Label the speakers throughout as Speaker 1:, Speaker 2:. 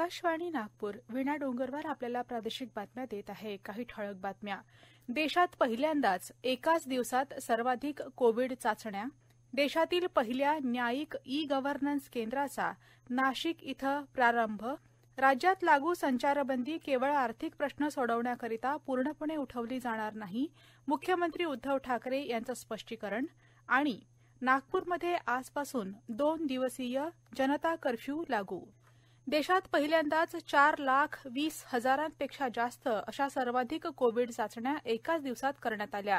Speaker 1: आकाशवाणी नागपूर विणा डोंगरवार आपल्याला प्रादेशिक बातम्या देत आहे काही ठळक बातम्या देशात पहिल्यांदाच एकाच दिवसात सर्वाधिक कोविड चाचण्या देशातील पहिल्या न्यायिक ई गव्हर्नन्स केंद्राचा नाशिक इथं प्रारंभ राज्यात लागू संचारबंदी केवळ आर्थिक प्रश्न सोडवण्याकरिता पूर्णपणे उठवली जाणार नाही मुख्यमंत्री उद्धव ठाकरे यांचं स्पष्टीकरण आणि नागपूरमध्ये आजपासून दोन दिवसीय जनता कर्फ्यू लागू देशात पहिल्यांदाच चार लाख वीस हजारांपेक्षा जास्त अशा सर्वाधिक कोविड चाचण्या एकाच दिवसात करण्यात आल्या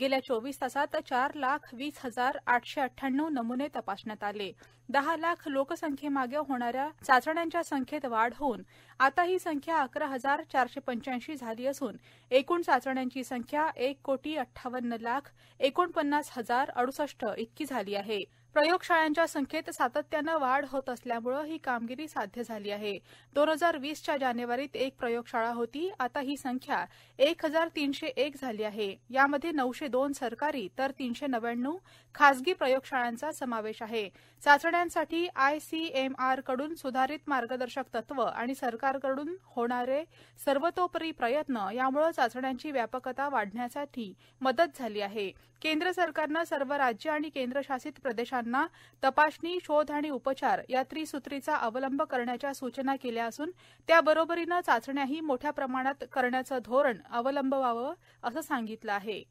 Speaker 1: गेल्या चोवीस तासात चार लाख वीस हजार आठशे अठ्ठ्याण्णव नमुने तपासण्यात आले दहा लाख लोकसंख्येमागे होणाऱ्या चाचण्यांच्या संख्येत वाढ होऊन आता ही संख्या अकरा हजार चारशे पंच्याऐंशी झाली असून एकूण चाचण्यांची संख्या एक कोटी अठ्ठावन्न लाख एकोणपन्नास हजार अडुसष्ट इतकी झाली आहे प्रयोगशाळांच्या संख्येत सातत्यानं वाढ होत असल्यामुळे ही कामगिरी साध्य झाली आहे दोन हजार वीसच्या जानेवारीत एक प्रयोगशाळा होती आता ही संख्या एक हजार तीनशे एक झाली आहे यामध्ये नऊशे दोन सरकारी तर तीनशे नव्याण्णव खासगी प्रयोगशाळांचा समावेश आहे चाचण्यांसाठी आयसीएमआरकडून सुधारित मार्गदर्शक तत्व आणि सरकारकडून होणारे सर्वतोपरी प्रयत्न यामुळे चाचण्यांची व्यापकता वाढण्यासाठी मदत झाली आहे केंद्र सरकारनं सर्व राज्य आणि केंद्रशासित प्रदेशांना रुग्णांना तपासणी शोध आणि उपचार या त्रिसूत्रीचा अवलंब करण्याच्या सूचना केल्या असून त्याबरोबरीनं चाचण्याही मोठ्या प्रमाणात करण्याचं धोरण अवलंबवावं असं सांगितलं आहे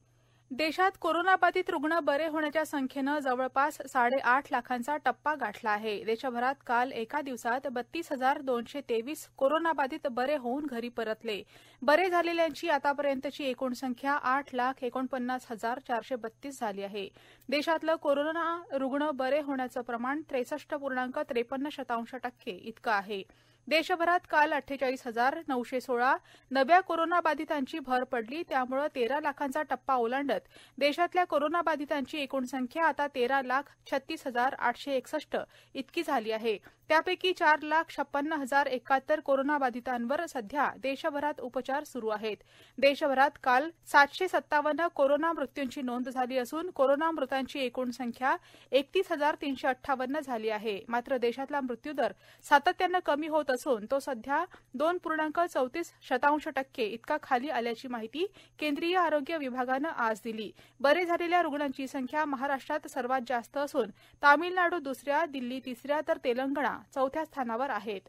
Speaker 1: देशात कोरोनाबाधित रुग्ण बरे होण्याच्या संख्येनं जवळपास साडेआठ लाखांचा टप्पा गाठला आहे देशभरात काल एका दिवसात बत्तीस हजार दोनशे तेवीस कोरोनाबाधित बरे होऊन घरी परतले बरे झालेल्यांची आतापर्यंतची एकूण संख्या आठ लाख एकोणपन्नास हजार चारशे बत्तीस झाली आहे देशातलं कोरोना रुग्ण बरे होण्याचं प्रमाण त्रेसष्ट पूर्णांक त्रेपन्न शतांश टक्के इतकं आहे देशभरात काल अठ्ठेचाळीस हजार नऊशे सोळा नव्या कोरोनाबाधितांची भर पडली त्यामुळे तेरा लाखांचा टप्पा ओलांडत देशातल्या कोरोनाबाधितांची एकूण संख्या आता तेरा लाख छत्तीस हजार आठशे एकसष्ट इतकी झाली आहे त्यापैकी चार लाख छप्पन्न हजार एकाहत्तर कोरोनाबाधितांवर सध्या देशभरात उपचार सुरू आहेत देशभरात काल सातशे सत्तावन्न कोरोना मृत्यूंची नोंद झाली असून कोरोना मृतांची एकूण संख्या एकतीस हजार तीनशे अठ्ठावन्न झाली आहे मात्र देशातला मृत्यूदर सातत्यानं कमी होत असून तो सध्या दोन पूर्णांक चौतीस शतांश टक्के इतका खाली आल्याची माहिती केंद्रीय आरोग्य विभागानं आज दिली बरे झालेल्या रुग्णांची संख्या महाराष्ट्रात सर्वात जास्त असून तामिळनाडू दुसऱ्या दिल्ली तिसऱ्या तर तेलंगणा चौथ्या स्थानावर आहेत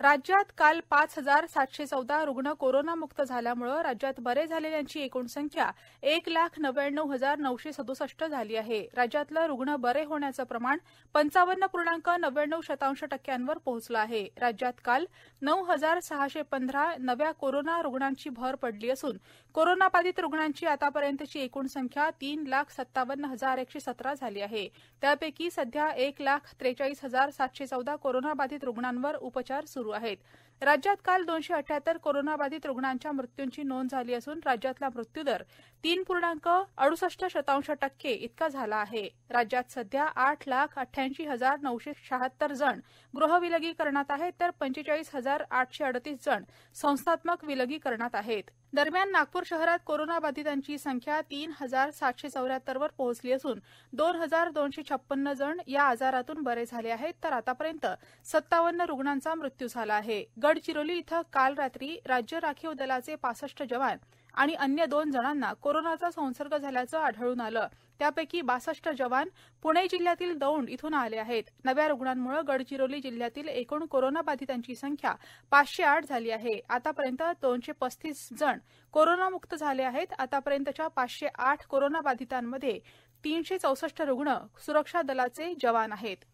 Speaker 1: राज्यात काल पाच हजार सातशे चौदा रुग्ण कोरोनामुक्त झाल्यामुळे राज्यात बरे झालेल्यांची एकूण संख्या एक लाख नव्याण्णव हजार नऊशे सदुसष्ट झाली आहे राज्यातलं रुग्ण बरे होण्याचं प्रमाण पंचावन्न पूर्णांक नव्याण्णव शतांश टक्क्यांवर पोहोचलं आहे राज्यात काल नऊ हजार सहाशे पंधरा नव्या कोरोना रुग्णांची भर पडली असून कोरोनाबाधित रुग्णांची आतापर्यंतची एकूण संख्या तीन लाख सत्तावन्न हजार एकशे सतरा झाली आहे त्यापैकी सध्या एक लाख त्रेचाळीस हजार सातशे चौदा कोरोनाबाधित रुग्णांवर उपचार सुरू ahayd राज्यात काल दोनशे अठ्ठ्याहत्तर कोरोनाबाधित रुग्णांच्या मृत्यूंची नोंद झाली असून राज्यातला मृत्यूदर तीन पूर्णांक अडुसष्ट शतांश टक्के इतका झाला आहे राज्यात सध्या आठ लाख अठ्ठ्याऐंशी हजार नऊशे शहात्तर जण गृह विलगीकरणात आहेत तर पंचेचाळीस हजार आठशे अडतीस जण संस्थात्मक विलगीकरणात आहेत दरम्यान नागपूर शहरात कोरोनाबाधितांची संख्या तीन हजार सातशे चौऱ्याहत्तरवर पोहोचली असून दोन हजार दोनशे छप्पन्न जण या आजारातून बरे झाले आहेत तर आतापर्यंत सत्तावन्न रुग्णांचा मृत्यू झाला आहे गडचिरोली इथं काल रात्री राज्य राखीव दलाचे पासष्ट जवान आणि अन्य दोन जणांना कोरोनाचा संसर्ग झाल्याचं आढळून आलं त्यापैकी बासष्ट जवान पुणे जिल्ह्यातील दौंड इथून आले आहेत नव्या रुग्णांमुळे गडचिरोली जिल्ह्यातील एकूण कोरोनाबाधितांची संख्या पाचशे आठ झाली आहे आतापर्यंत दोनशे पस्तीस जण कोरोनामुक्त झाले आहेत आतापर्यंतच्या पाचशे आठ कोरोनाबाधितांमध्ये तीनशे चौसष्ट रुग्ण सुरक्षा दलाचे जवान आहेत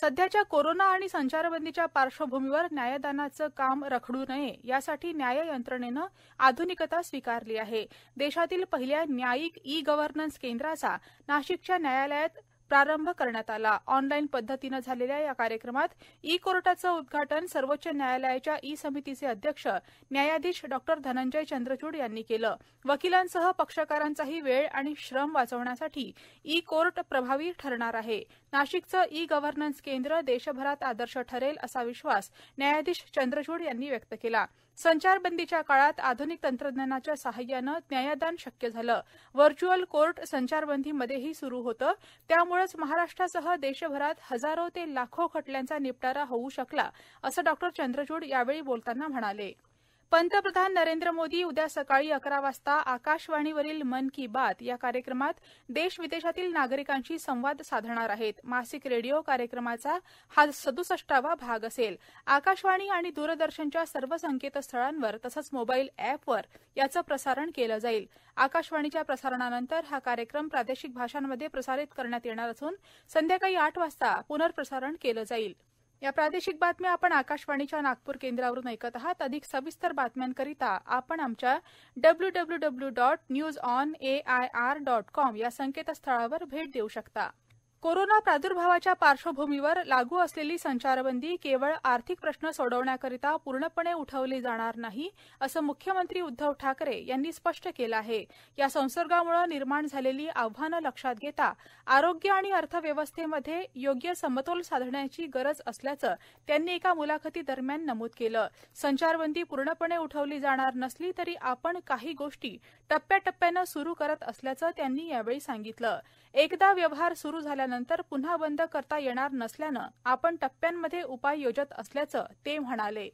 Speaker 1: सध्याच्या कोरोना आणि संचारबंदीच्या पार्श्वभूमीवर न्यायदानाचं काम रखडू नये यासाठी न्याय यंत्रणेनं आधुनिकता स्वीकारली आहे देशातील पहिल्या न्यायिक ई गव्हर्नन्स केंद्राचा नाशिकच्या न्यायालयात प्रारंभ करण्यात आला ऑनलाईन पद्धतीनं झालेल्या या कार्यक्रमात ई कोर्टाचं उद्घाटन सर्वोच्च न्यायालयाच्या ई समितीचे अध्यक्ष न्यायाधीश डॉक्टर धनंजय चंद्रचूड यांनी केलं वकिलांसह पक्षकारांचाही वेळ आणि श्रम वाचवण्यासाठी ई कोर्ट प्रभावी ठरणार आहे नाशिकचं ई गव्हर्नन्स केंद्र देशभरात आदर्श ठरेल असा विश्वास न्यायाधीश चंद्रचूड यांनी व्यक्त केला संचारबंदीच्या काळात आध्निक तंत्रज्ञानाच्या सहाय्यानं न्यायदान शक्य झालं व्हर्च्युअल कोर्ट संचारबंदीमध्येही सुरू होतं त्यामुळेच महाराष्ट्रासह देशभरात हजारो ते लाखो खटल्यांचा निपटारा होऊ शकला असं डॉ चंद्रचूड यावेळी बोलताना म्हणाले पंतप्रधान नरेंद्र मोदी उद्या सकाळी अकरा वाजता आकाशवाणीवरील मन की बात या कार्यक्रमात देश विदेशातील नागरिकांशी संवाद साधणार आहेत मासिक रेडिओ कार्यक्रमाचा हा सदुसष्टावा भाग असेल आकाशवाणी आणि दूरदर्शनच्या सर्व संकेतस्थळांवर तसंच मोबाईल एपवर याचं प्रसारण केलं जाईल आकाशवाणीच्या प्रसारणानंतर हा कार्यक्रम प्रादेशिक भाषांमध्ये प्रसारित करण्यात येणार असून संध्याकाळी आठ वाजता पुनर्प्रसारण केलं जाईल या प्रादेशिक बातम्या आपण आकाशवाणीच्या नागपूर केंद्रावरून ऐकत आहात अधिक सविस्तर बातम्यांकरिता आपण आमच्या W W W dot news on A I R dot com या संकेतस्थळावर भेट देऊ शकता कोरोना प्रादुर्भावाच्या पार्श्वभूमीवर लागू असलेली संचारबंदी केवळ आर्थिक प्रश्न सोडवण्याकरिता पूर्णपणे उठवली जाणार नाही असं मुख्यमंत्री उद्धव ठाकरे यांनी स्पष्ट केलं आहे या संसर्गामुळे निर्माण झालेली आव्हानं लक्षात घेता आरोग्य आणि अर्थव्यवस्थेमध्ये योग्य समतोल साधण्याची गरज असल्याचं त्यांनी एका मुलाखतीदरम्यान नमूद केलं संचारबंदी पूर्णपणे उठवली जाणार नसली तरी आपण काही गोष्टी टप्प्याटप्प्यानं सुरू करत असल्याचं त्यांनी यावेळी सांगितलं एकदा व्यवहार सुरू झाल्यानंतर नंतर पुन्हा बंद करता येणार नसल्यानं आपण टप्प्यांमध्ये उपाय योजत असल्याचं ते म्हणाले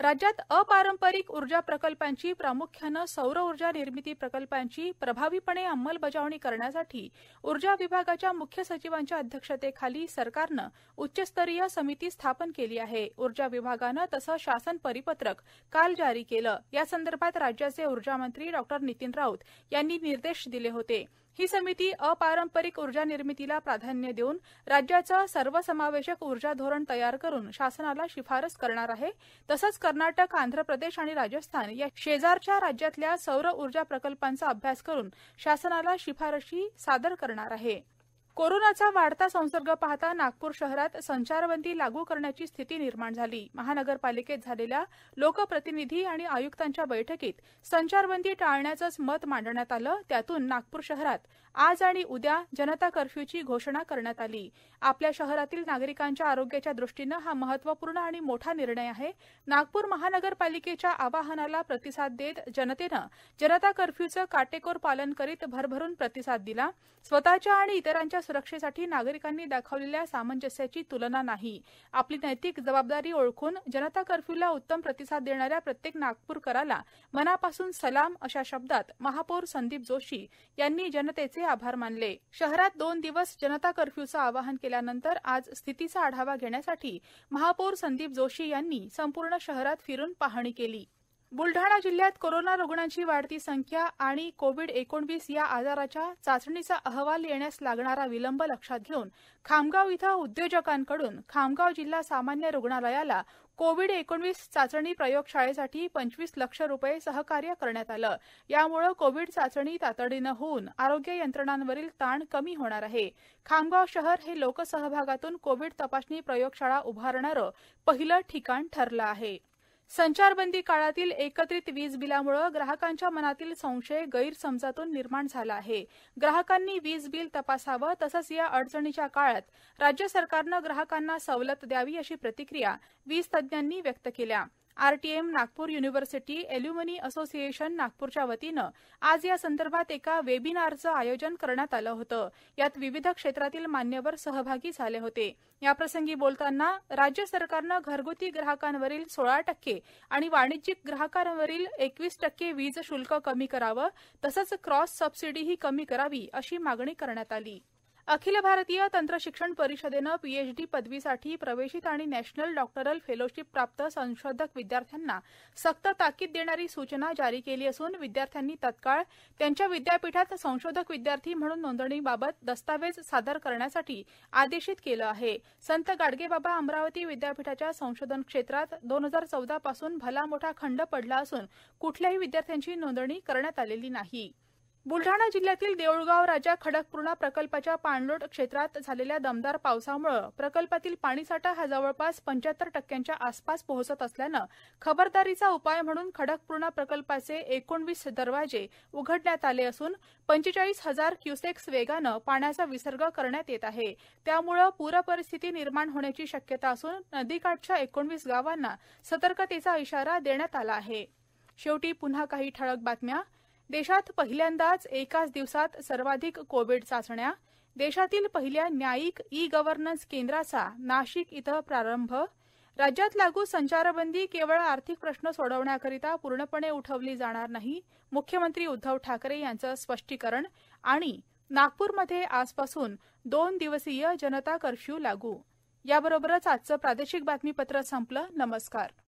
Speaker 1: राज्यात अपारंपरिक ऊर्जा प्रकल्पांची प्रामुख्यानं सौर ऊर्जा निर्मिती प्रकल्पांची प्रभावीपणे अंमलबजावणी करण्यासाठी ऊर्जा विभागाच्या मुख्य सचिवांच्या अध्यक्षतेखाली सरकारनं उच्चस्तरीय समिती स्थापन केली आहे ऊर्जा विभागानं तसं शासन परिपत्रक काल जारी केलं यासंदर्भात राज्याचे ऊर्जामंत्री डॉ नितीन राऊत यांनी निर्देश दिले होते ही समिती अपारंपरिक ऊर्जा निर्मितीला प्राधान्य देऊन राज्याचं सर्वसमावेशक ऊर्जा धोरण तयार करून शासनाला शिफारस करणार आहे तसंच कर्नाटक आंध्र प्रदेश आणि राजस्थान या शेजारच्या राज्यातल्या सौर ऊर्जा प्रकल्पांचा अभ्यास करून शासनाला शिफारशी सादर करणार आहे कोरोनाचा वाढता संसर्ग पाहता नागपूर शहरात संचारबंदी लागू करण्याची स्थिती निर्माण झाली महानगरपालिकेत झालेल्या लोकप्रतिनिधी आणि आयुक्तांच्या बैठकीत संचारबंदी टाळण्याचंच मत मांडण्यात आलं त्यातून नागपूर शहरात आज आणि उद्या जनता कर्फ्यूची घोषणा करण्यात आली आपल्या शहरातील नागरिकांच्या आरोग्याच्या दृष्टीनं हा महत्वपूर्ण आणि मोठा निर्णय आहे नागपूर महानगरपालिकेच्या आवाहनाला प्रतिसाद देत जनतेनं जनता कर्फ्यूचं काटेकोर पालन करीत भरभरून प्रतिसाद दिला स्वतःच्या आणि इतरांच्या सुरक्षेसाठी नागरिकांनी दाखवलेल्या सामंजस्याची तुलना नाही आपली नैतिक जबाबदारी ओळखून जनता कर्फ्यूला उत्तम प्रतिसाद देणाऱ्या प्रत्येक नागपूरकराला मनापासून सलाम अशा शब्दात महापौर संदीप जोशी यांनी जनतेचे आभार मानले शहरात दोन दिवस जनता कर्फ्यूचं आवाहन केल्यानंतर आज स्थितीचा आढावा घेण्यासाठी महापौर संदीप जोशी यांनी संपूर्ण शहरात फिरून पाहणी केली बुलढाणा जिल्ह्यात कोरोना रुग्णांची वाढती संख्या आणि कोविड एकोणवीस या आजाराच्या चाचणीचा अहवाल येण्यास लागणारा विलंब लक्षात घेऊन खामगाव इथं उद्योजकांकडून खामगाव जिल्हा सामान्य रुग्णालयाला कोविड एकोणवीस चाचणी प्रयोगशाळेसाठी पंचवीस लक्ष रुपये सहकार्य करण्यात आलं यामुळे कोविड चाचणी तातडीनं होऊन आरोग्य यंत्रणांवरील ताण कमी होणार आहे खामगाव शहर हे लोकसहभागातून कोविड तपासणी प्रयोगशाळा उभारणारं पहिलं ठिकाण ठरलं आहे संचारबंदी काळातील एकत्रित वीज बिलामुळे ग्राहकांच्या मनातील संशय गैरसमजातून निर्माण झाला आहे ग्राहकांनी वीज बिल तपासावं तसंच या अडचणीच्या काळात राज्य सरकारनं ग्राहकांना सवलत द्यावी अशी प्रतिक्रिया वीज तज्ज्ञांनी व्यक्त केल्या RTM Nagpur university alumni association नागपूरच्या वतीनं आज या संदर्भात एका वेबिनारचं आयोजन करण्यात आलं होतं यात विविध क्षेत्रातील मान्यवर सहभागी झाले होते याप्रसंगी बोलताना राज्य सरकारनं घरगुती ग्राहकांवरील सोळा टक्के आणि वाणिज्यिक ग्राहकांवरील एकवीस टक्के वीज शुल्क कमी करावं तसंच क्रॉस सबसिडीही कमी करावी अशी मागणी करण्यात आली अखिल भारतीय तंत्रशिक्षण परिषदेनं पीएचडी पदवीसाठी प्रवेशित आणि नॅशनल डॉक्टरल फेलोशिप प्राप्त संशोधक विद्यार्थ्यांना सक्त ताकीद देणारी सूचना जारी केली असून विद्यार्थ्यांनी तत्काळ त्यांच्या विद्यापीठात संशोधक विद्यार्थी म्हणून नोंदणीबाबत दस्तावेज सादर करण्यासाठी आदेशित केलं आहे संत गाडगेबाबा अमरावती विद्यापीठाच्या संशोधन क्षेत्रात दोन हजार चौदापासून पासून भला मोठा खंड पडला असून कुठल्याही विद्यार्थ्यांची नोंदणी करण्यात आलेली नाही ब्लढाणा जिल्ह्यातील देऊळगाव राजा खडकपूर्णा प्रकल्पाच्या पाणलोट क्षेत्रात झालेल्या दमदार पावसामुळे प्रकल्पातील पाणीसाठा हा जवळपास पंच्याहत्तर टक्क्यांच्या आसपास पोहोचत असल्यानं खबरदारीचा उपाय म्हणून खडकपूर्णा प्रकल्पाचे एकोणवीस दरवाजे उघडण्यात आले असून पंचेचाळीस हजार क्युसेक्स वेगानं पाण्याचा विसर्ग करण्यात येत आहे त्यामुळे पूरपरिस्थिती निर्माण होण्याची शक्यता असून नदीकाठच्या एकोणवीस गावांना सतर्कतेचा इशारा देण्यात आला आहे शेवटी पुन्हा काही ठळक बातम्या देशात पहिल्यांदाच एकाच दिवसात सर्वाधिक कोविड चाचण्या देशातील पहिल्या न्यायिक ई गव्हर्नन्स केंद्राचा नाशिक इथं प्रारंभ राज्यात लागू संचारबंदी केवळ आर्थिक प्रश्न सोडवण्याकरिता पूर्णपणे उठवली जाणार नाही मुख्यमंत्री उद्धव ठाकरे यांचं स्पष्टीकरण आणि नागपूरमध्ये आजपासून दोन दिवसीय जनता कर्फ्यू लागू याबरोबरच आजचं प्रादेशिक बातमीपत्र संपलं नमस्कार